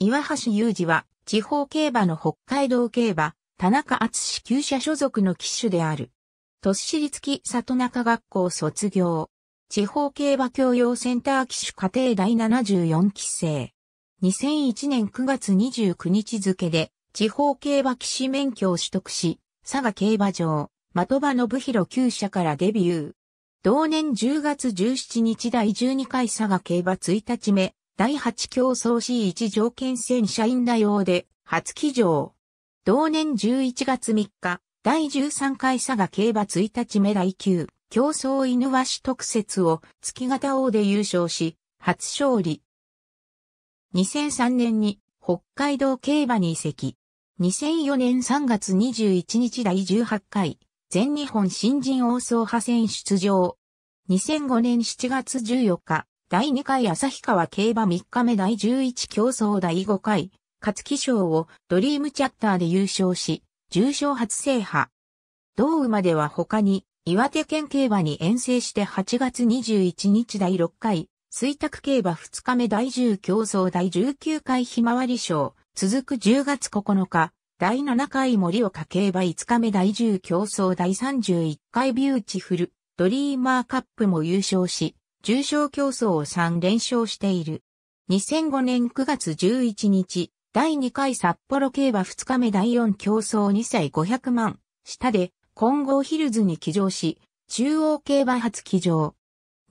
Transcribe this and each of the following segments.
岩橋雄二は、地方競馬の北海道競馬、田中厚志旧社所属の騎手である。鳥市立木里中学校卒業。地方競馬教養センター騎手家庭第74期生。2001年9月29日付で、地方競馬騎士免許を取得し、佐賀競馬場、的場信弘旧社からデビュー。同年10月17日第12回佐賀競馬1日目、第8競争 C1 条件戦社員内王で初騎乗。同年11月3日、第13回佐賀競馬1日目第9競争犬鷲特設を月型王で優勝し、初勝利。2003年に北海道競馬に移籍。2004年3月21日第18回全日本新人王総派戦出場。2005年7月14日、第2回旭川競馬3日目第11競争第5回、勝木賞をドリームチャッターで優勝し、重賞初制覇。同馬では他に、岩手県競馬に遠征して8月21日第6回、水卓競馬2日目第10競争第19回ひまわり賞、続く10月9日、第7回森岡競馬5日目第10競争第31回ビューティフル、ドリーマーカップも優勝し、重賞競争を3連勝している。2005年9月11日、第2回札幌競馬2日目第4競争2歳500万、下で、混合ヒルズに騎乗し、中央競馬初騎乗。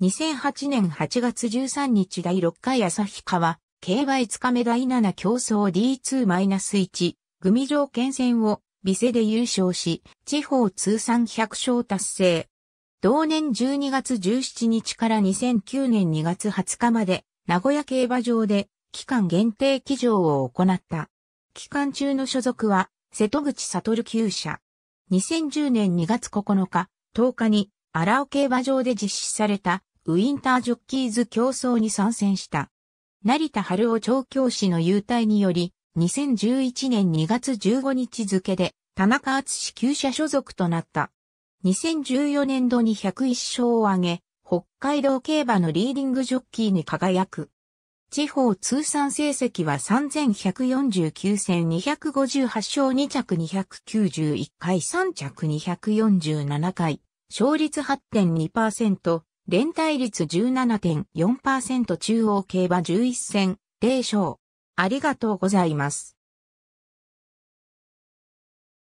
2008年8月13日第6回旭川、競馬5日目第7競争 D2-1、組条件戦を、ビセで優勝し、地方通算100勝達成。同年12月17日から2009年2月20日まで、名古屋競馬場で、期間限定騎乗を行った。期間中の所属は、瀬戸口悟厩舎。2010年2月9日、10日に、荒尾競馬場で実施された、ウィンタージョッキーズ競争に参戦した。成田春夫調教師の優待により、2011年2月15日付で、田中厚志厩舎所属となった。2014年度に101勝を挙げ、北海道競馬のリーディングジョッキーに輝く。地方通算成績は3149戦258勝2着291回3着247回、勝率8.2%、連帯率17.4%中央競馬11戦、0勝。ありがとうございます。